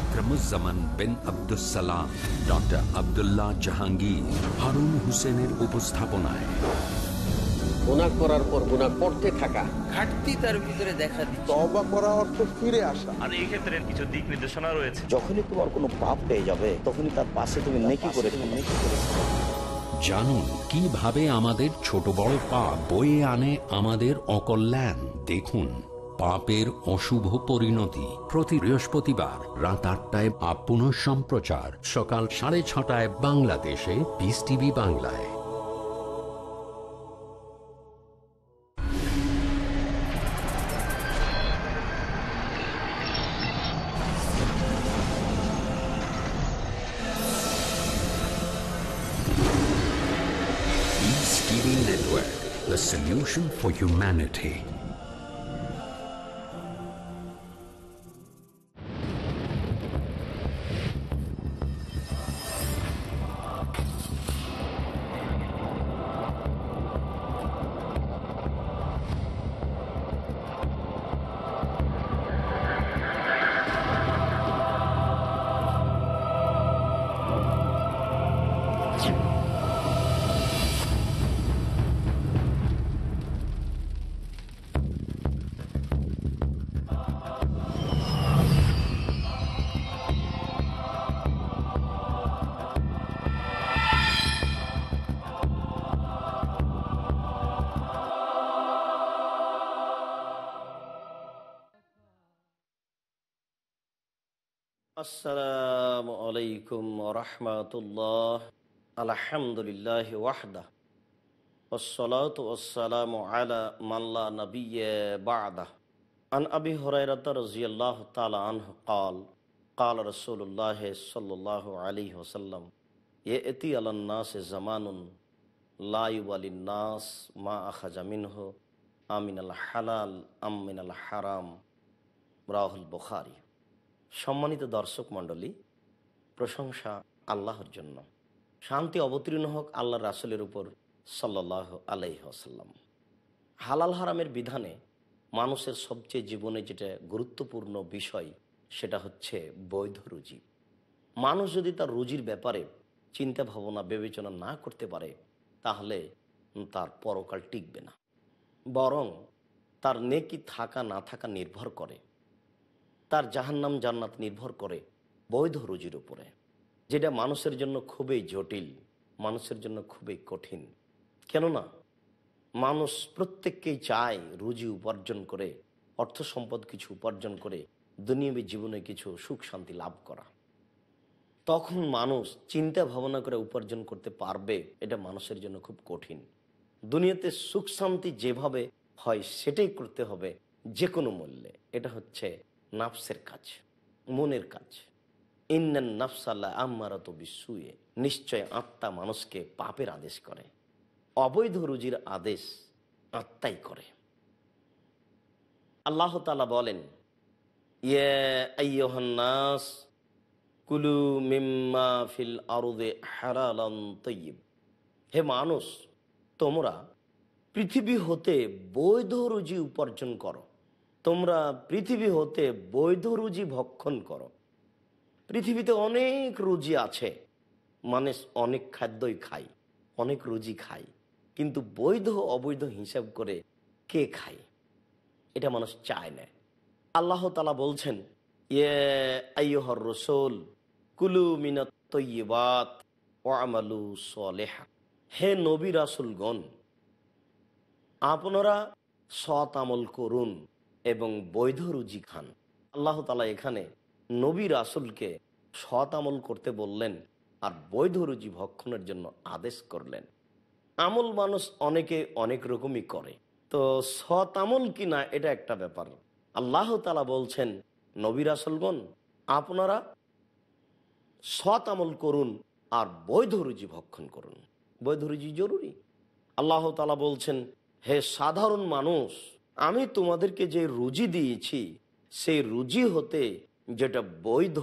আকরামুজ্জামান বিন আব্দুল সালাম ডক্টর আবদুল্লাহ জাহাঙ্গীর হারুন উপস্থাপনায় যখনই তোমার কোনো পাপ পেয়ে যাবে তখনই তার পাশে তুমি করে জানুন কিভাবে আমাদের ছোট বড় পাপ বয়ে আনে আমাদের অকল্যাণ দেখুন পাপের অশুভ পরিণতি প্রতি বৃহস্পতিবার রাত আটটায় আপন সম্প্রচার সকাল সাড়ে ছটায় বাংলাদেশে পিস টিভি বাংলায় for humanity. আসসালামু আলাইকুম রহমাতুল্লাহ আলহামদুলিল্লাহ ওয়াহদা والصلاة والسلام على من لا نبي بعده عن أبي هريرة رضي الله تعالى عنه قال قال رسول الله صلى الله عليه وسلم يأتي على الناس زمان لا يبالي الناس ما أخرج منه أمن الحلال أم من الحرام রাহুল البخاري সম্মানিত দর্শক মণ্ডলী প্রশংসা আল্লাহর জন্য শান্তি অবতীর্ণ হোক আল্লাহ রাসুলের উপর সাল্লাহ আলাইসাল্লাম হালাল হারামের বিধানে মানুষের সবচেয়ে জীবনে যেটা গুরুত্বপূর্ণ বিষয় সেটা হচ্ছে বৈধ রুজি মানুষ যদি তার রুজির ব্যাপারে চিন্তা ভাবনা বিবেচনা না করতে পারে তাহলে তার পরকাল টিকবে না বরং তার নেকি থাকা না থাকা নির্ভর করে তার জাহান্নাম জান্নাত নির্ভর করে বৈধ রুজির উপরে যেটা মানুষের জন্য খুবই জটিল মানুষের জন্য খুবই কঠিন কেননা মানুষ প্রত্যেককেই চায় রুজি উপার্জন করে অর্থ সম্পদ কিছু উপার্জন করে দুনিয়াবী জীবনে কিছু সুখ শান্তি লাভ করা তখন মানুষ চিন্তা ভাবনা করে উপার্জন করতে পারবে এটা মানুষের জন্য খুব কঠিন দুনিয়াতে সুখ শান্তি যেভাবে হয় সেটাই করতে হবে যে কোনো মূল্যে এটা হচ্ছে নাফসের কাজ মনের কাজ ইন্নান নাফসাল্লাহ আম্মারত বিশ্বয়ে নিশ্চয় আত্মা মানুষকে পাপের আদেশ করে অবৈধ রুজির আদেশ আত্মাই করে আল্লাহ তালা বলেন ইয়হন্নাস কুলু মিম্মা ফিল আরুদে হারালান তৈব হে মানুষ তোমরা পৃথিবী হতে বৈধ রুজি উপার্জন করো তোমরা পৃথিবী হতে বৈধ রুজি ভক্ষণ করো পৃথিবীতে অনেক রুজি আছে মানুষ অনেক খাদ্যই খায় অনেক রুজি খায় কিন্তু বৈধ অবৈধ হিসাব করে কে খায় এটা মানুষ চায় না আল্লাহ তালা বলছেন আইহর রসোল কুলু মিনত হে নবী রাসুলগণ আপনারা সৎ আমল করুন এবং বৈধ রুজি খান আল্লাহ তালা এখানে নবী রাসুলকে সৎ আমল করতে বললেন আর বৈধ রুজি ভক্ষণের জন্য আদেশ করলেন আমল মানুষ অনেকে অনেক রকমই করে তো সৎ আমল কি না এটা একটা ব্যাপার আল্লাহ তালা বলছেন নবী রাসুলগণ আপনারা সৎ আমল করুন আর বৈধ রুজি ভক্ষণ করুন বৈধ রুজি জরুরি আল্লাহ তালা বলছেন হে সাধারণ মানুষ আমি তোমাদেরকে যে রুজি দিয়েছি সেই রুজি হতে যেটা বৈধ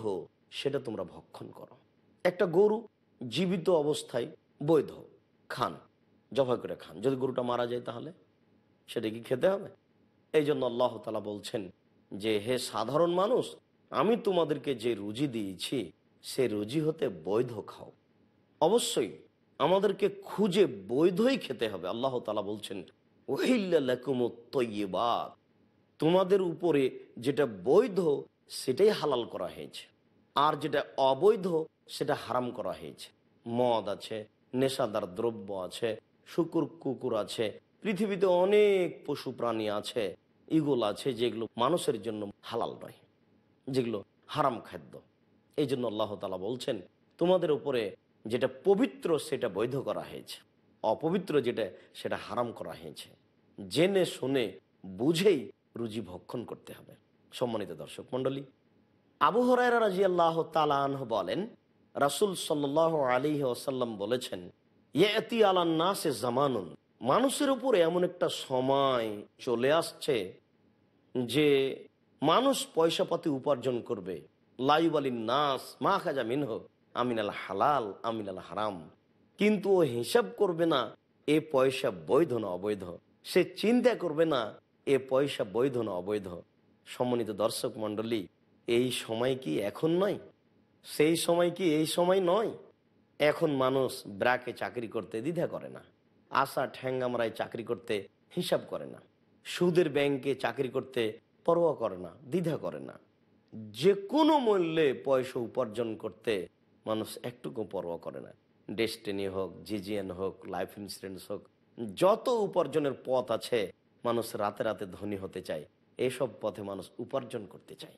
সেটা তোমরা ভক্ষণ করো একটা গরু জীবিত অবস্থায় বৈধ খান জবাই করে খান যদি গরুটা মারা যায় তাহলে সেটা কি খেতে হবে এই জন্য আল্লাহ তালা বলছেন যে হে সাধারণ মানুষ আমি তোমাদেরকে যে রুজি দিয়েছি সে রুজি হতে বৈধ খাও অবশ্যই আমাদেরকে খুঁজে বৈধই খেতে হবে আল্লাহ তালা বলছেন তোমাদের উপরে যেটা বৈধ সেটাই হালাল করা হয়েছে আর যেটা অবৈধ সেটা হারাম করা হয়েছে মদ আছে নেশাদার দ্রব্য আছে শুকুর কুকুর আছে পৃথিবীতে অনেক পশু প্রাণী আছে ইগল আছে যেগুলো মানুষের জন্য হালাল নয় যেগুলো হারাম খাদ্য এই জন্য আল্লাহতালা বলছেন তোমাদের উপরে যেটা পবিত্র সেটা বৈধ করা হয়েছে অপবিত্র যেটা সেটা হারাম করা হয়েছে জেনে শুনে বুঝেই রুজি ভক্ষণ করতে হবে সম্মানিত দর্শক মণ্ডলী আবু হরাইরা রাজি আল্লাহ তালাহ বলেন রাসুল সাল্লাহ আলী ওসাল্লাম বলেছেন ইয়েতি আলান্না সে জামানুন মানুষের উপরে এমন একটা সময় চলে আসছে যে মানুষ পয়সাপাতি উপার্জন করবে লাইব আলী নাস মা খাজা মিনহ আমিন আল হালাল আমিন আল হারাম কিন্তু ও হিসাব করবে না এ পয়সা বৈধ না অবৈধ সে চিন্তা করবে না এ পয়সা বৈধ না অবৈধ সম্মানিত দর্শক মণ্ডলী এই সময় কি এখন নয় সেই সময় কি এই সময় নয় এখন মানুষ ব্রাকে চাকরি করতে দ্বিধা করে না আশা ঠ্যাঙ্গামরায় চাকরি করতে হিসাব করে না সুদের ব্যাংকে চাকরি করতে পরোয়া করে না দ্বিধা করে না যে কোনো মূল্যে পয়সা উপার্জন করতে মানুষ একটুকু পরোয়া করে না ডেস্টিনি হোক জিজিএন হোক লাইফ ইন্স্যুরেন্স হোক যত উপার্জনের পথ আছে মানুষ রাতে রাতে ধনী হতে চায় এসব পথে মানুষ উপার্জন করতে চায়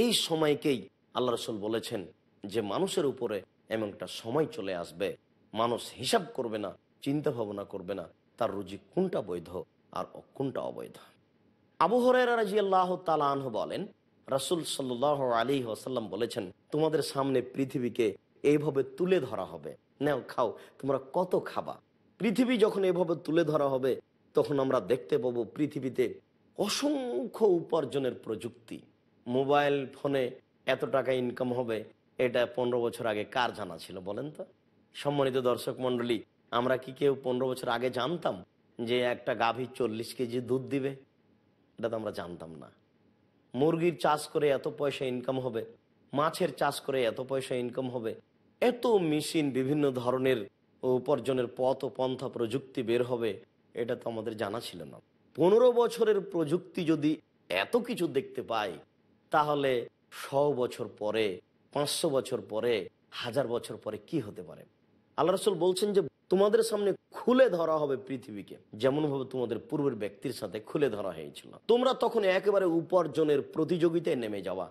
এই সময়কেই আল্লাহ রসুল বলেছেন যে মানুষের উপরে এমন একটা সময় চলে আসবে মানুষ হিসাব করবে না চিন্তা ভাবনা করবে না তার রুজি কোনটা বৈধ আর কোনটা অবৈধ আবহরের রাজি আল্লাহ বলেন রসুল সাল্লাহ আলী আসাল্লাম বলেছেন তোমাদের সামনে পৃথিবীকে এইভাবে তুলে ধরা হবে নেও খাও তোমরা কত খাবা পৃথিবী যখন এভাবে তুলে ধরা হবে তখন আমরা দেখতে পাবো পৃথিবীতে অসংখ্য উপার্জনের প্রযুক্তি মোবাইল ফোনে এত টাকা ইনকাম হবে এটা পনেরো বছর আগে কার জানা ছিল বলেন তো সম্মানিত দর্শক মন্ডলী আমরা কি কেউ পনেরো বছর আগে জানতাম যে একটা গাভীর চল্লিশ কেজি দুধ দিবে এটা তো আমরা জানতাম না মুরগির চাষ করে এত পয়সা ইনকাম হবে মাছের চাষ করে এত পয়সা ইনকাম হবে এত মেশিন বিভিন্ন ধরনের উপার্জনের পথ ও পন্থা প্রযুক্তি বের হবে এটা তো আমাদের জানা ছিল না পনেরো বছরের প্রযুক্তি যদি এত কিছু দেখতে পাই তাহলে শ বছর পরে পাঁচশো বছর পরে হাজার বছর পরে কি হতে পারে আল্লাহ রসুল বলছেন যে তোমাদের সামনে খুলে ধরা হবে পৃথিবীকে যেমন ভাবে তোমাদের পূর্বের ব্যক্তির সাথে খুলে ধরা হয়েছিল তোমরা তখন একেবারে উপার্জনের প্রতিযোগিতায় নেমে যাওয়া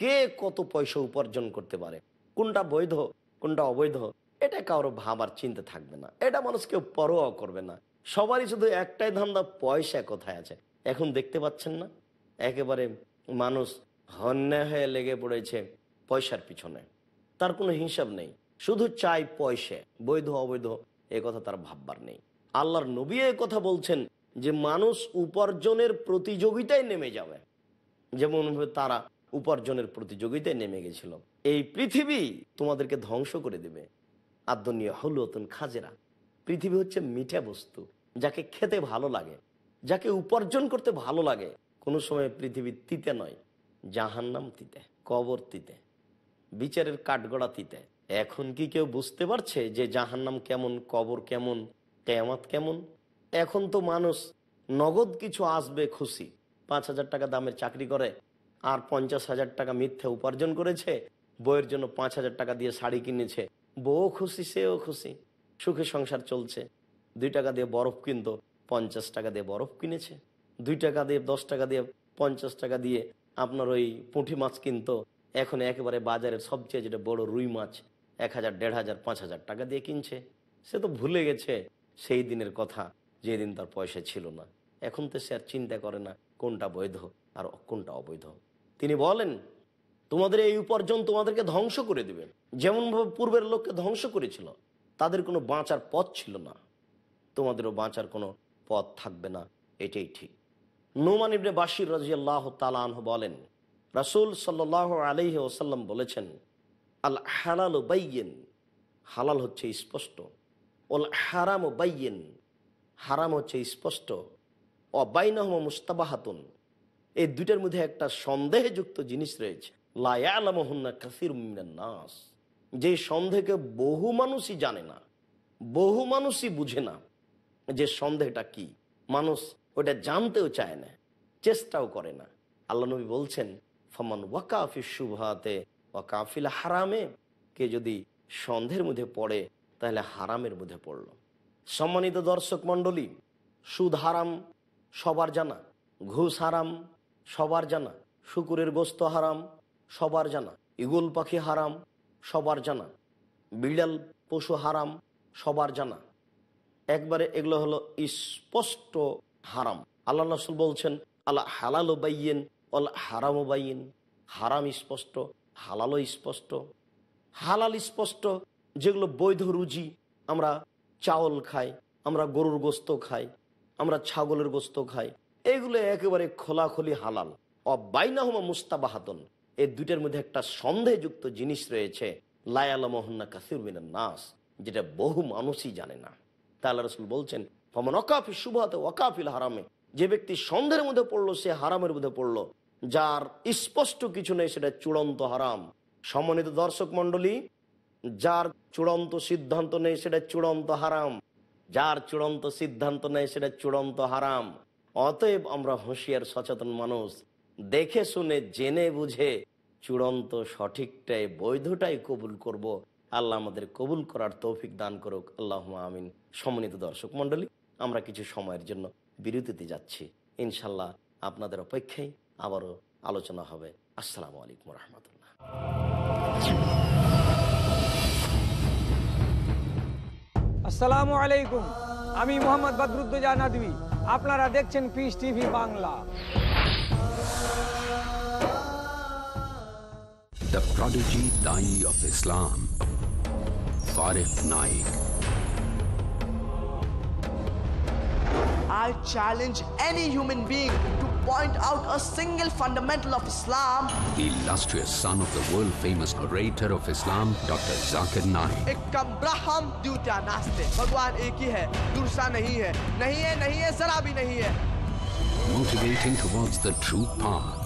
কে কত পয়সা উপার্জন করতে পারে কোনটা বৈধ কোনটা অবৈধ এটা কারো ভাবার চিন্তা থাকবে না এটা মানুষ কেউ পরোয়াও করবে না সবারই শুধু একটাই ধান্দা পয়সা কোথায় আছে এখন দেখতে পাচ্ছেন না একেবারে মানুষ হন্যা হয়ে লেগে পড়েছে পয়সার পিছনে তার কোনো হিসাব নেই শুধু চাই পয়সা বৈধ অবৈধ এ কথা তার ভাববার নেই আল্লাহর নবী এ কথা বলছেন যে মানুষ উপার্জনের প্রতিযোগিতায় নেমে যাবে যেমন তারা উপার্জনের প্রতিযোগিতায় নেমে গেছিল এই পৃথিবী তোমাদেরকে ধ্বংস করে দেবে আদ্যনীয় হলুতন খাজেরা পৃথিবী হচ্ছে মিঠা বস্তু যাকে খেতে ভালো লাগে যাকে উপার্জন করতে ভালো লাগে কোনো সময় পৃথিবী তিতে নয় জাহান্নাম তিতে কবর তিতে বিচারের কাঠগড়া তিতে এখন কি কেউ বুঝতে পারছে যে জাহান্নাম কেমন কবর কেমন কেয়ামাত কেমন এখন তো মানুষ নগদ কিছু আসবে খুশি পাঁচ হাজার টাকা দামের চাকরি করে আর পঞ্চাশ হাজার টাকা মিথ্যা উপার্জন করেছে বউয়ের জন্য পাঁচ হাজার টাকা দিয়ে শাড়ি কিনেছে বউ খুশি সেও খুশি সুখে সংসার চলছে দুই টাকা দিয়ে বরফ কিনত পঞ্চাশ টাকা দিয়ে বরফ কিনেছে দুই টাকা দিয়ে দশ টাকা দিয়ে পঞ্চাশ টাকা দিয়ে আপনার ওই পুঁটি মাছ কিনতো এখন একেবারে বাজারের সবচেয়ে যেটা বড় রুই মাছ এক হাজার দেড় হাজার পাঁচ হাজার টাকা দিয়ে কিনছে সে তো ভুলে গেছে সেই দিনের কথা যেদিন তার পয়সা ছিল না এখন তো সে আর চিন্তা করে না কোনটা বৈধ আর কোনটা অবৈধ তিনি বলেন তোমাদের এই উপার্জন তোমাদেরকে ধ্বংস করে দেবে যেমনভাবে পূর্বের লোককে ধ্বংস করেছিল তাদের কোনো বাঁচার পথ ছিল না তোমাদেরও বাঁচার কোনো পথ থাকবে না এটাই ঠিক নোমান ইবনে বাসির রাজিয়াল্লাহ তালাহ বলেন রাসুল সাল্লাহ আলহ ওসাল্লাম বলেছেন আল হালাল বাইয়েন হালাল হচ্ছে স্পষ্ট ওল হারাম বাইয়েন হারাম হচ্ছে স্পষ্ট অবাইনহমা মুস্তাবাহাতুন এই দুইটার মধ্যে একটা সন্দেহযুক্ত জিনিস রয়েছে লায়ালামহন্না কাসির নাস যে সন্দেহকে বহু মানুষই জানে না বহু মানুষই বুঝে না যে সন্দেহটা কি মানুষ ওটা জানতেও চায় না চেষ্টাও করে না আল্লাহ নবী বলছেন ফমান ওয়াকাফি সুভাতে ওয়াকাফিল হারামে কে যদি সন্দেহের মধ্যে পড়ে তাহলে হারামের মধ্যে পড়ল সম্মানিত দর্শক মণ্ডলী সুদ হারাম সবার জানা ঘুষ হারাম সবার জানা শুকুরের গোস্ত হারাম সবার জানা ইগল পাখি হারাম সবার জানা বিড়াল পশু হারাম সবার জানা একবারে এগুলো হলো স্পষ্ট হারাম আল্লাহ রসুল বলছেন আল্লাহ হালালো বাইয়েন আল্লাহ হারামও বাইয়েন হারাম স্পষ্ট হালালও স্পষ্ট হালাল স্পষ্ট যেগুলো বৈধ রুজি আমরা চাউল খাই আমরা গরুর গোস্ত খাই আমরা ছাগলের গোস্ত খাই এগুলো একেবারে খোলাখুলি হালাল অবাইনাহমা মুস্তাবাহাতন এই দুইটার মধ্যে একটা সন্দেহযুক্ত জিনিস রয়েছে লায়ালা মোহন্না কাসির নাস যেটা বহু মানুষই জানে না তাহলে রসুল বলছেন ফমন অকাফি শুভাতে অকাফিল হারামে যে ব্যক্তি সন্দেহের মধ্যে পড়লো সে হারামের মধ্যে পড়লো যার স্পষ্ট কিছু নেই সেটা চূড়ান্ত হারাম সমন্বিত দর্শক মন্ডলী যার চূড়ান্ত সিদ্ধান্ত নেই সেটা চূড়ান্ত হারাম যার চূড়ান্ত সিদ্ধান্ত নেই সেটা চূড়ান্ত হারাম অতএব আমরা হুঁশিয়ার সচেতন মানুষ দেখে শুনে জেনে বুঝে চূড়ান্ত সঠিকটাই বৈধটাই কবুল করব। আল্লাহ আমাদের কবুল করার তৌফিক দান করুক আল্লাহ আমিন সম্মানিত দর্শক মণ্ডলী আমরা কিছু সময়ের জন্য বিরতিতে যাচ্ছি ইনশাল্লাহ আপনাদের অপেক্ষায় আবারও আলোচনা হবে আসসালাম আলাইকুম রহমতুল্লাহ আসসালামু আলাইকুম আমি মোহাম্মদ বাদরুদ দ্বজানাদভি আপনারা দেখছেন peace TV Bangla the prodigy দাই অফ ইসলাম ফারেক নাই I challenge any human being point out a single fundamental of Islam. The illustrious son of the world-famous orator of Islam, Dr. Zakir Naik. Ek kambraham dutya naaste. Bhagwan ek hi hai, dursa nahi hai. Nahi hai, nahi hai, zara bhi nahi hai. Motivating towards the true path.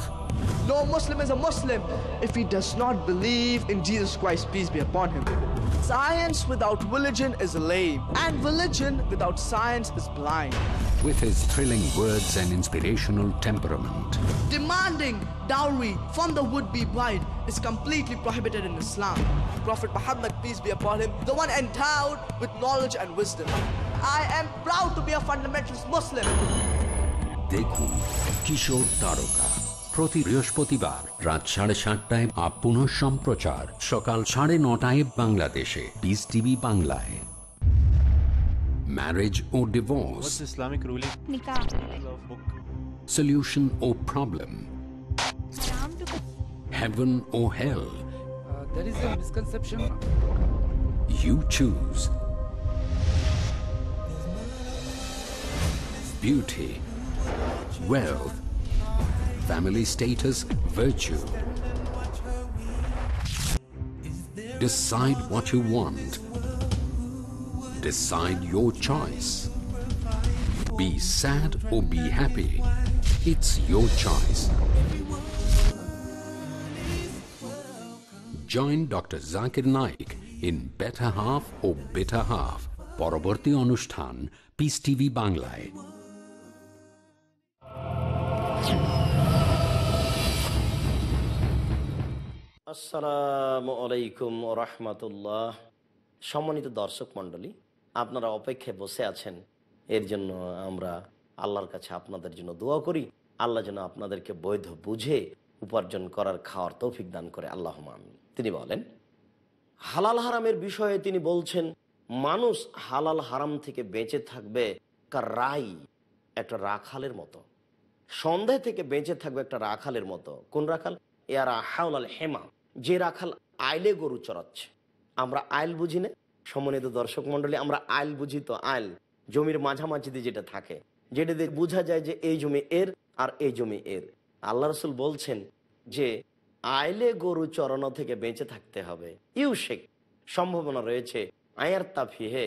No Muslim is a Muslim if he does not believe in Jesus Christ, peace be upon him. Science without religion is lame, and religion without science is blind. With his thrilling words and inspirational temperament, demanding dowry from the would-be bride is completely prohibited in Islam. Prophet Muhammad, peace be upon him, the one endowed with knowledge and wisdom. I am proud to be a fundamentalist Muslim. দেখুন কিশোর taroka. প্রতি বৃহস্পতিবার রাত সাড়ে সাতটায় আপন সম্প্রচার সকাল সাড়ে নটায় বাংলাদেশে বিস টিভি বাংলায় ম্যারেজ ও ডিভোর্স ইসলামিক রুলিং সলিউশন ও প্রবলেম heaven ও hell you choose beauty a family status, virtue. Decide what you want. Decide your choice. Be sad or be happy. It's your choice. Join Dr. Zakir Naik in Better Half or Bitter Half. পরবর্তী অনুষ্ঠান piece TV বাংলায় আসসালামু আলাইকুম রহমতুল্লাহ সম্মানিত দর্শক মণ্ডলী আপনারা অপেক্ষায় বসে আছেন এর জন্য আমরা আল্লাহর কাছে আপনাদের জন্য দোয়া করি আল্লাহ যেন আপনাদেরকে বৈধ বুঝে উপার্জন করার খাওয়ার তৌফিক দান করে আল্লাহ মামিন তিনি বলেন হালাল হারামের বিষয়ে তিনি বলছেন মানুষ হালাল হারাম থেকে বেঁচে থাকবে কার রাই একটা রাখালের মতো সন্ধ্যায় থেকে বেঁচে থাকবে একটা রাখালের মতো কোন রাখাল এরা হাওলাল হেমা যে রাখাল আইলে গরু চড়াচ্ছে আমরা আইল বুঝি না সমন্বিত দর্শক মন্ডলী আমরা আইল বুঝি তো আইল জমির মাঝামাঝিতে যেটা থাকে যেটা দিয়ে বোঝা যায় যে এই জমি এর আর এই জমি এর আল্লাহ রসুল বলছেন যে আইলে গরু চরণ থেকে বেঁচে থাকতে হবে ইউশেক সম্ভাবনা রয়েছে আয়ার তাফিহে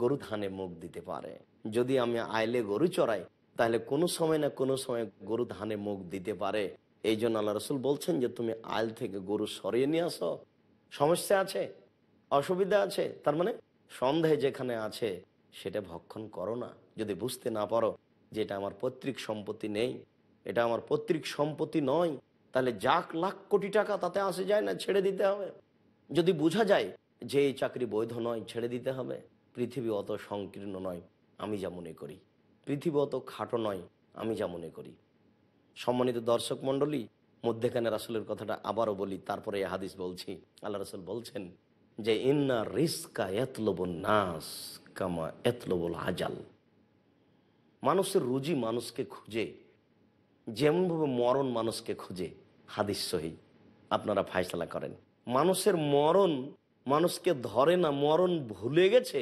গরু ধানে মুখ দিতে পারে যদি আমি আইলে গরু চড়াই তাহলে কোনো সময় না কোনো সময় গরু ধানে মুখ দিতে পারে এই জন্য আল্লাহ রসুল বলছেন যে তুমি আয়ল থেকে গরু সরিয়ে নিয়ে আসো সমস্যা আছে অসুবিধা আছে তার মানে সন্দেহ যেখানে আছে সেটা ভক্ষণ করো না যদি বুঝতে না পারো যে এটা আমার পৈতৃক সম্পত্তি নেই এটা আমার পৈতৃক সম্পত্তি নয় তাহলে যাক লাখ কোটি টাকা তাতে আসে যায় না ছেড়ে দিতে হবে যদি বোঝা যায় যে এই চাকরি বৈধ নয় ছেড়ে দিতে হবে পৃথিবী অত সংকীর্ণ নয় আমি যা মনে করি পৃথিবী অত খাটো নয় আমি যা মনে করি সম্মানিত দর্শক মন্ডলী মধ্যেখানে রাসুলের কথাটা আবারও বলি তারপরে হাদিস বলছি আল্লাহ রাসুল বলছেন যে ইন্না রিস্কা এতলব নাস কামা এতলবল হাজাল মানুষের রুজি মানুষকে খুঁজে যেমনভাবে মরণ মানুষকে খুঁজে হাদিস সহি আপনারা ফায়সলা করেন মানুষের মরণ মানুষকে ধরে না মরণ ভুলে গেছে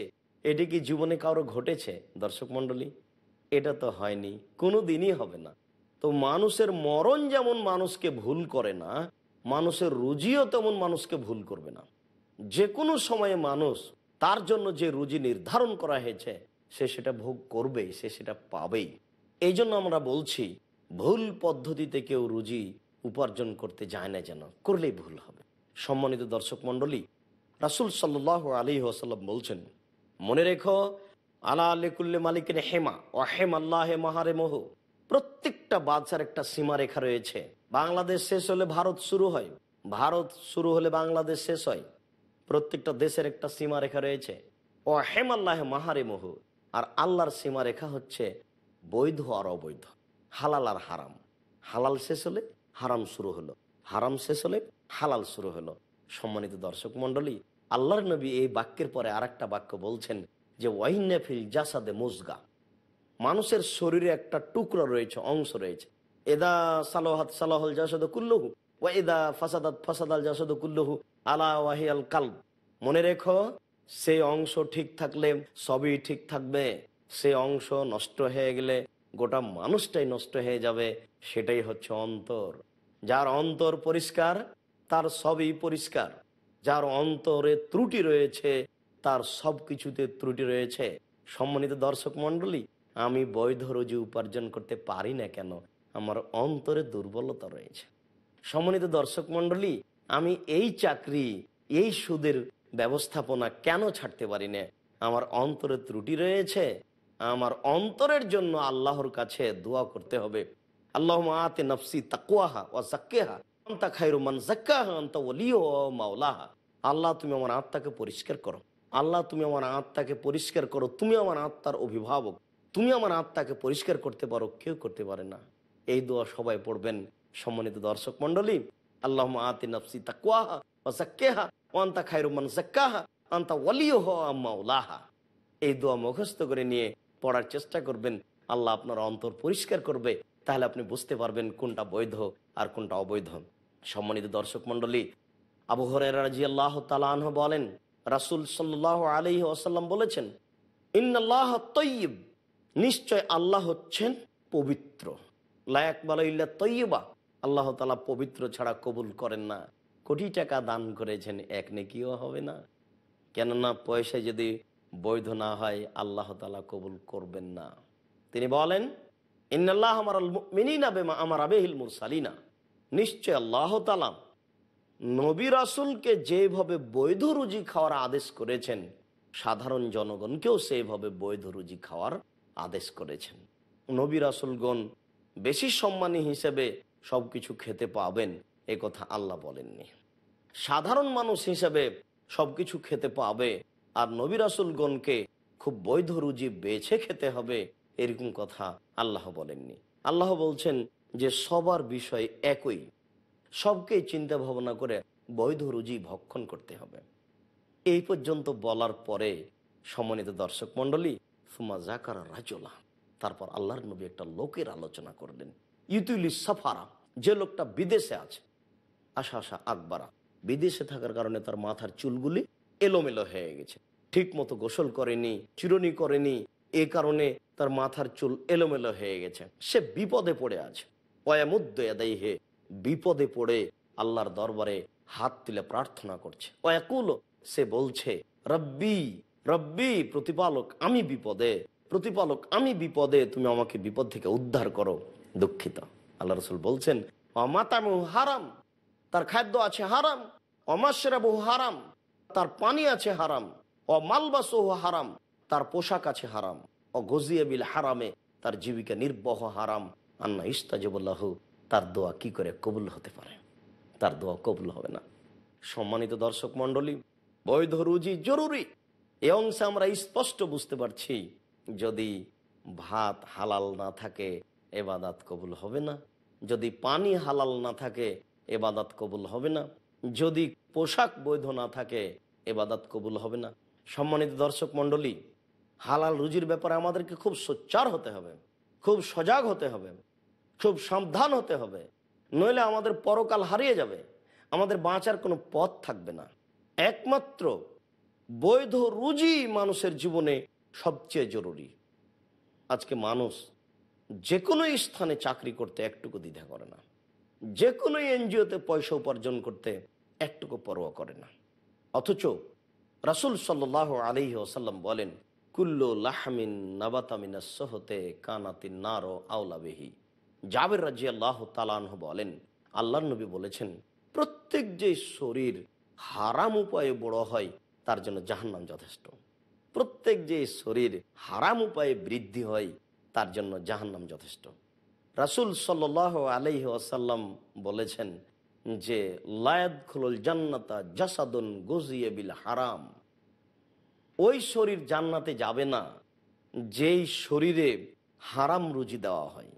এটি কি জীবনে কারো ঘটেছে দর্শক মন্ডলী এটা তো হয়নি কোনো দিনই হবে না তো মানুষের মরণ যেমন মানুষকে ভুল করে না মানুষের রুজিও তেমন মানুষকে ভুল করবে না যে কোনো সময়ে মানুষ তার জন্য যে রুজি নির্ধারণ করা হয়েছে সে সেটা ভোগ করবে সে সেটা পাবেই এই জন্য আমরা বলছি ভুল পদ্ধতিতে কেউ রুজি উপার্জন করতে যায় না যেন করলেই ভুল হবে সম্মানিত দর্শক মন্ডলী রাসুল সাল আলী ওসাল্লাম বলছেন মনে রেখো আলা আলিকুল্লে মালিকের হেমা ও হেম আল্লাহ মাহারে মহু প্রত্যেকটা বাদশার একটা সীমারেখা রয়েছে বাংলাদেশ শেষ হলে ভারত শুরু হয় ভারত শুরু হলে বাংলাদেশ শেষ হয় প্রত্যেকটা দেশের একটা সীমারেখা রয়েছে ও হেম আল্লাহ মাহারে মহু আর আল্লাহর সীমারেখা হচ্ছে বৈধ আর অবৈধ হালাল আর হারাম হালাল শেষ হলে হারাম শুরু হলো হারাম শেষ হলে হালাল শুরু হলো সম্মানিত দর্শক মন্ডলী আল্লাহর নবী এই বাক্যের পরে আর বাক্য বলছেন যে ফিল জাসাদে মুজগা মানুষের শরীরে একটা টুকরো রয়েছে অংশ রয়েছে এদা সালোহাত সালাহল জাসদ কুল্লহু ও এদা ফাসাদাত ফাসাদাল জাসদ কুল্লহু আলা ওয়াহিয়াল কাল মনে রেখো সেই অংশ ঠিক থাকলে সবই ঠিক থাকবে সে অংশ নষ্ট হয়ে গেলে গোটা মানুষটাই নষ্ট হয়ে যাবে সেটাই হচ্ছে অন্তর যার অন্তর পরিষ্কার তার সবই পরিষ্কার যার অন্তরে ত্রুটি রয়েছে তার সব কিছুতে ত্রুটি রয়েছে সম্মানিত দর্শক মণ্ডলী আমি বৈধ রুজি উপার্জন করতে পারি না কেন আমার অন্তরে দুর্বলতা রয়েছে সমন্বিত দর্শক মন্ডলী আমি এই চাকরি এই সুদের ব্যবস্থাপনা কেন ছাড়তে পারি না আমার অন্তরে ত্রুটি রয়েছে আমার অন্তরের জন্য আল্লাহর কাছে দোয়া করতে হবে আল্লাহ আতে নফসি তাকুয়াহা ও জাক্কেহা অন্তা খাই মান জাক্কাহা আন্তা ওলিও মাওলাহা আল্লাহ তুমি আমার আত্মাকে পরিষ্কার করো আল্লাহ তুমি আমার আত্মাকে পরিষ্কার করো তুমি আমার আত্মার অভিভাবক তুমি আমার আত্মাকে পরিষ্কার করতে পারো কেউ করতে পারে না এই দোয়া সবাই পড়বেন সম্মানিত দর্শক মন্ডলী আল্লাহ আতি নফসি তাকুয়াহা ও আন্তা এই দোয়া মুখস্থ করে নিয়ে পড়ার চেষ্টা করবেন আল্লাহ আপনার অন্তর পরিষ্কার করবে তাহলে আপনি বুঝতে পারবেন কোনটা বৈধ আর কোনটা অবৈধ সম্মানিত দর্শক মন্ডলী আবহরে রাজি আল্লাহ বলেন রাসুল সাল আলী আসাল্লাম বলেছেন ইন্নআল্লাহ তৈব নিশ্চয় আল্লাহ হচ্ছেন পবিত্র লায়াক বালা ইল্লা তৈবা আল্লাহ তালা পবিত্র ছাড়া কবুল করেন না কোটি টাকা দান করেছেন এক নেকিও হবে না কেননা পয়সা যদি বৈধ না হয় আল্লাহ তালা কবুল করবেন না তিনি বলেন ইন্নআল্লাহ আমার না বেমা আমার আবেহিল মুরসালিনা নিশ্চয় আল্লাহ তালাম নবী রাসুলকে যেভাবে বৈধ রুজি খাওয়ার আদেশ করেছেন সাধারণ জনগণকেও সেইভাবে বৈধ রুজি খাওয়ার আদেশ করেছেন নবী রাসুলগণ বেশি সম্মানী হিসেবে সব কিছু খেতে পাবেন এ কথা আল্লাহ বলেননি সাধারণ মানুষ হিসেবে সব কিছু খেতে পাবে আর নবী রাসুলগণকে খুব বৈধ রুজি বেছে খেতে হবে এরকম কথা আল্লাহ বলেননি আল্লাহ বলছেন যে সবার বিষয় একই সবকেই চিন্তা ভাবনা করে বৈধ রুজি ভক্ষণ করতে হবে এই পর্যন্ত বলার পরে সমন্বিত দর্শক মণ্ডলী রাজলা তারপর আল্লাহর নবী একটা লোকের আলোচনা করলেন ইতুলি সাফারা যে লোকটা বিদেশে আছে আশা আশা আকবারা বিদেশে থাকার কারণে তার মাথার চুলগুলি এলোমেলো হয়ে গেছে ঠিক মতো গোসল করেনি চিরনি করেনি এ কারণে তার মাথার চুল এলোমেলো হয়ে গেছে সে বিপদে পড়ে আছে অয়ামুদ্দয়াদাইহে বিপদে পড়ে আল্লাহর দরবারে হাত তুলে প্রার্থনা করছে অয়াকুল সে বলছে রব্বি রব্বি প্রতিপালক আমি বিপদে প্রতিপালক আমি বিপদে তুমি আমাকে বিপদ থেকে উদ্ধার করো দুঃখিত আল্লাহ রসুল বলছেন অমাতামু হারাম তার খাদ্য আছে হারাম বহু হারাম তার পানি আছে হারাম অমালবাসহ হারাম তার পোশাক আছে হারাম ও গজিয়াবিল হারামে তার জীবিকা নির্বহ হারাম আন্না ইস্তাজিবুল্লাহ তার দোয়া কি করে কবুল হতে পারে তার দোয়া কবুল হবে না সম্মানিত দর্শক মন্ডলী বৈধ রুজি জরুরি এ অংশে আমরা স্পষ্ট বুঝতে পারছি যদি ভাত হালাল না থাকে এবাদাত কবুল হবে না যদি পানি হালাল না থাকে এবাদাত কবুল হবে না যদি পোশাক বৈধ না থাকে এবাদাত কবুল হবে না সম্মানিত দর্শক মণ্ডলী হালাল রুজির ব্যাপারে আমাদেরকে খুব সোচ্চার হতে হবে খুব সজাগ হতে হবে খুব সাবধান হতে হবে নইলে আমাদের পরকাল হারিয়ে যাবে আমাদের বাঁচার কোনো পথ থাকবে না একমাত্র বৈধ রুজি মানুষের জীবনে সবচেয়ে জরুরি আজকে মানুষ যে কোনো স্থানে চাকরি করতে একটুকু দ্বিধা করে না যে কোনো এনজিওতে পয়সা উপার্জন করতে একটুকু পরোয়া করে না অথচ রাসুল সাল আলি ওসাল্লাম বলেন কুল্লো লাহমিন নাবাতামিন সহতে কানাতিন নারো বেহি জাবের রাজি আল্লাহ তালানহ বলেন আল্লাহ নবী বলেছেন প্রত্যেক যে শরীর হারাম উপায়ে বড় হয় তার জন্য জাহান্নাম যথেষ্ট প্রত্যেক যে শরীর হারাম উপায়ে বৃদ্ধি হয় তার জন্য জাহান্নাম যথেষ্ট রাসুল সাল আলহি আসাল্লাম বলেছেন যে লায়দ খুলুল জান্নাতা জাসাদুন গজিয়ে বিল হারাম ওই শরীর জান্নাতে যাবে না যেই শরীরে হারাম রুজি দেওয়া হয়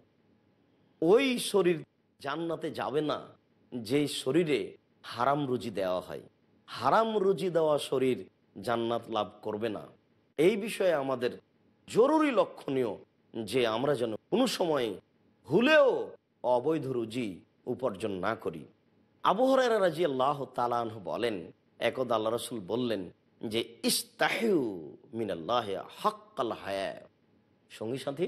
ওই শরীর জান্নাতে যাবে না যেই শরীরে হারাম রুজি দেওয়া হয় হারাম রুজি দেওয়া শরীর জান্নাত লাভ করবে না এই বিষয়ে আমাদের জরুরি লক্ষণীয় যে আমরা যেন কোনো সময়ে হুলেও অবৈধ রুজি উপার্জন না করি আবহরের রাজি আল্লাহ তালান বলেন একদ আল্লাহ রসুল বললেন যে ইস্তাহু মিনাল্লাহ হকাল হায়া সঙ্গী সাথী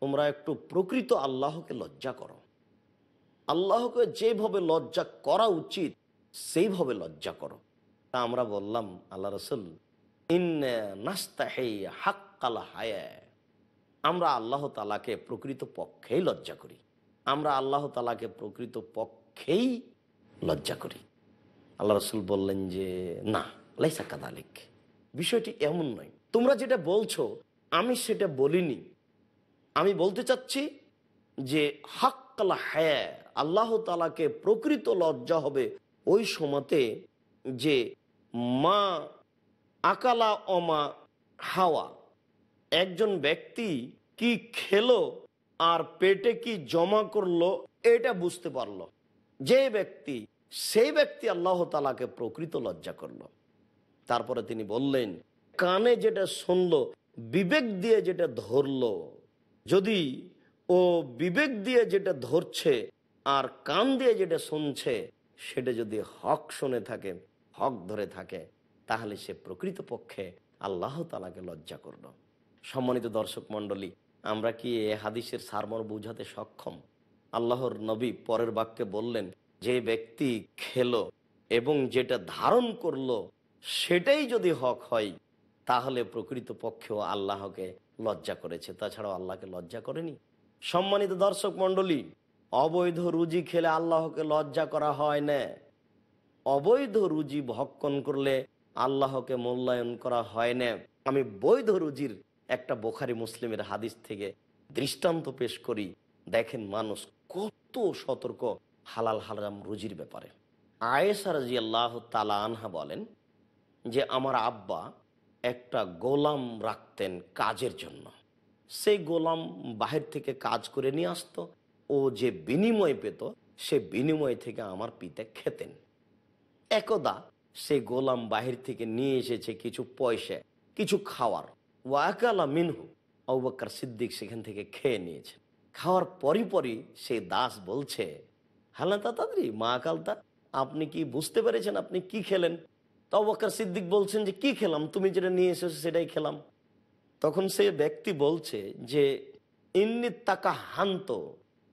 তোমরা একটু প্রকৃত আল্লাহকে লজ্জা করো আল্লাহকে যেভাবে লজ্জা করা উচিত সেইভাবে লজ্জা করো তা আমরা বললাম আল্লাহ রসুল ইন নাস্তা হেই আমরা আল্লাহ তালাকে প্রকৃত পক্ষেই লজ্জা করি আমরা আল্লাহ তালাকে প্রকৃত পক্ষেই লজ্জা করি আল্লাহ রসুল বললেন যে না লাইসা কাদালিক বিষয়টি এমন নয় তোমরা যেটা বলছো আমি সেটা বলিনি আমি বলতে চাচ্ছি যে হাক্কাল হ্যাঁ আল্লাহ তালাকে প্রকৃত লজ্জা হবে ওই সময়তে যে মা আকালা অমা হাওয়া একজন ব্যক্তি কি খেলো আর পেটে কি জমা করলো এটা বুঝতে পারলো যে ব্যক্তি সেই ব্যক্তি আল্লাহ তালাকে প্রকৃত লজ্জা করল তারপরে তিনি বললেন কানে যেটা শুনল বিবেক দিয়ে যেটা ধরল যদি ও বিবেক দিয়ে যেটা ধরছে আর কান দিয়ে যেটা শুনছে সেটা যদি হক শুনে থাকে হক ধরে থাকে তাহলে সে প্রকৃতপক্ষে আল্লাহ তালাকে লজ্জা করল সম্মানিত দর্শক মণ্ডলী আমরা কি এ হাদিসের সারমর বুঝাতে সক্ষম আল্লাহর নবী পরের বাক্যে বললেন যে ব্যক্তি খেল এবং যেটা ধারণ করল সেটাই যদি হক হয় তাহলে প্রকৃতপক্ষেও আল্লাহকে লজ্জা করেছে তাছাড়াও আল্লাহকে লজ্জা করেনি সম্মানিত দর্শক মণ্ডলী অবৈধ রুজি খেলে আল্লাহকে লজ্জা করা হয় না অবৈধ রুজি ভক্ষণ করলে আল্লাহকে মূল্যায়ন করা হয় না আমি বৈধ রুজির একটা বোখারি মুসলিমের হাদিস থেকে দৃষ্টান্ত পেশ করি দেখেন মানুষ কত সতর্ক হালাল হালাম রুজির ব্যাপারে আয়েসার জি আল্লাহ তালা আনহা বলেন যে আমার আব্বা একটা গোলাম রাখতেন কাজের জন্য সেই গোলাম বাহির থেকে কাজ করে নিয়ে আসতো ও যে বিনিময় পেত সে বিনিময় থেকে আমার পিতা খেতেন একদা সে গোলাম বাহির থেকে নিয়ে এসেছে কিছু পয়সা কিছু খাওয়ার ওয়াকালা মিনহু অবাক্কার সিদ্দিক সেখান থেকে খেয়ে নিয়েছে খাওয়ার পরই পরই সে দাস বলছে তা তাদি মা কালতা আপনি কি বুঝতে পেরেছেন আপনি কি খেলেন তো অবাক্কার সিদ্দিক বলছেন যে কি খেলাম তুমি যেটা নিয়ে এসেছো সেটাই খেলাম তখন সে ব্যক্তি বলছে যে ইন্নি তাকা হান্ত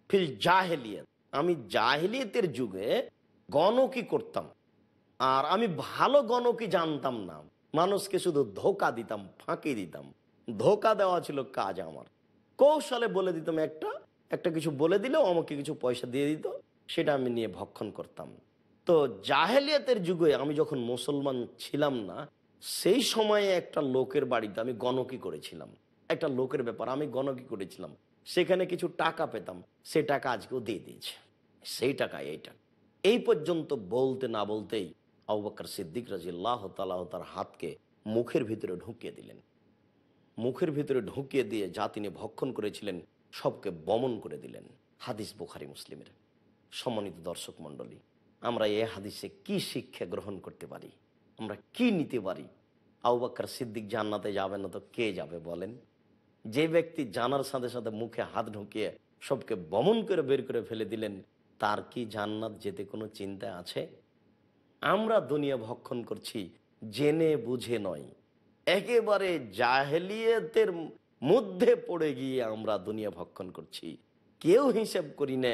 ফিল জাহেলিয়াত আমি জাহেলিয়াতের যুগে গণকি করতাম আর আমি ভালো গণকি জানতাম না মানুষকে শুধু ধোকা দিতাম ফাঁকি দিতাম ধোকা দেওয়া ছিল কাজ আমার কৌশলে বলে দিতাম একটা একটা কিছু বলে দিলেও আমাকে কিছু পয়সা দিয়ে দিত সেটা আমি নিয়ে ভক্ষণ করতাম তো জাহেলিয়াতের যুগে আমি যখন মুসলমান ছিলাম না সেই সময়ে একটা লোকের বাড়িতে আমি গণকি করেছিলাম একটা লোকের ব্যাপার আমি গণকি করেছিলাম সেখানে কিছু টাকা পেতাম সে টাকা আজকেও দিয়ে দিয়েছে সেই টাকা এইটা এই পর্যন্ত বলতে না বলতেই আবাকর সিদ্দিক রাজিল্লাহ তালাহ তার হাতকে মুখের ভিতরে ঢুকিয়ে দিলেন মুখের ভিতরে ঢুকিয়ে দিয়ে যা তিনি ভক্ষণ করেছিলেন সবকে বমন করে দিলেন হাদিস বুখারি মুসলিমের সমন্বিত দর্শক মণ্ডলী আমরা এ হাদিসে কি শিক্ষা গ্রহণ করতে পারি আমরা কি নিতে পারি আউবাক্কার সিদ্দিক জান্নাতে যাবে না তো কে যাবে বলেন যে ব্যক্তি জানার সাথে সাথে মুখে হাত ঢুকিয়ে সবকে বমন করে বের করে ফেলে দিলেন তার কি জান্নাত যেতে কোনো চিন্তা আছে আমরা দুনিয়া ভক্ষণ করছি জেনে বুঝে নয় একেবারে জাহেলিয়তের মধ্যে পড়ে গিয়ে আমরা দুনিয়া ভক্ষণ করছি কেউ হিসেব করি না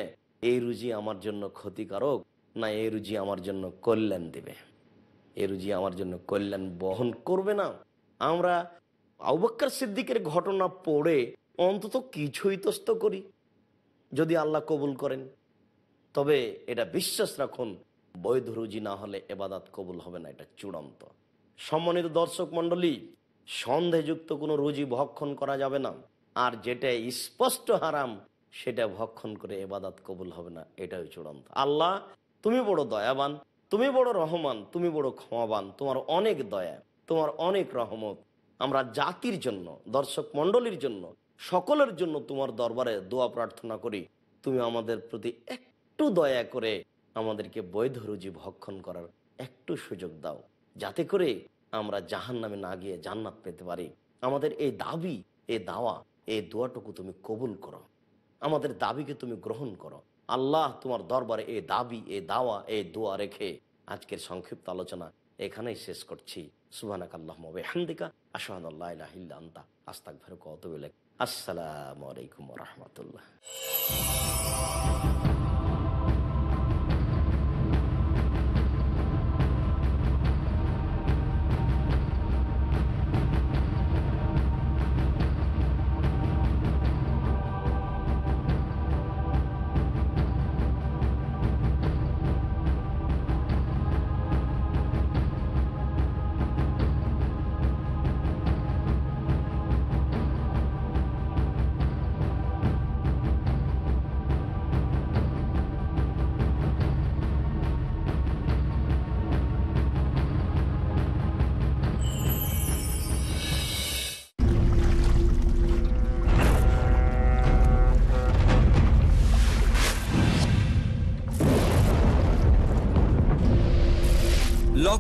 এই রুজি আমার জন্য ক্ষতিকারক না এই রুজি আমার জন্য কল্যাণ দেবে এই রুজি আমার জন্য কল্যাণ বহন করবে না আমরা আউবাক্কর সিদ্দিকের ঘটনা পড়ে অন্তত কিছু ইতস্ত করি যদি আল্লাহ কবুল করেন তবে এটা বিশ্বাস রাখুন বৈধ রুজি না হলে এবাদাত কবুল হবে না এটা চূড়ান্ত সম্মানিত দর্শক মণ্ডলী সন্দেহযুক্ত কোনো রুজি ভক্ষণ করা যাবে না আর যেটা স্পষ্ট হারাম সেটা ভক্ষণ করে এবাদাত কবুল হবে না এটাই চূড়ান্ত আল্লাহ তুমি বড় দয়াবান তুমি বড় রহমান তুমি বড় ক্ষমাবান তোমার অনেক দয়া তোমার অনেক রহমত আমরা জাতির জন্য দর্শক মণ্ডলীর জন্য সকলের জন্য তোমার দরবারে দোয়া প্রার্থনা করি তুমি আমাদের প্রতি একটু দয়া করে আমাদেরকে বৈধ রুজি ভক্ষণ করার একটু সুযোগ দাও যাতে করে আমরা জাহান নামে না গিয়ে জান্নাত পেতে পারি আমাদের এই দাবি এই দাওয়া এই দোয়াটুকু তুমি কবুল করো আমাদের দাবিকে তুমি গ্রহণ করো আল্লাহ তোমার দরবারে এই দাবি এই দাওয়া এই দোয়া রেখে আজকের সংক্ষিপ্ত আলোচনা এখানেই শেষ করছি সুবানাক আস্তাক আসসালামু আলাইকুম রহমতুল্লাহ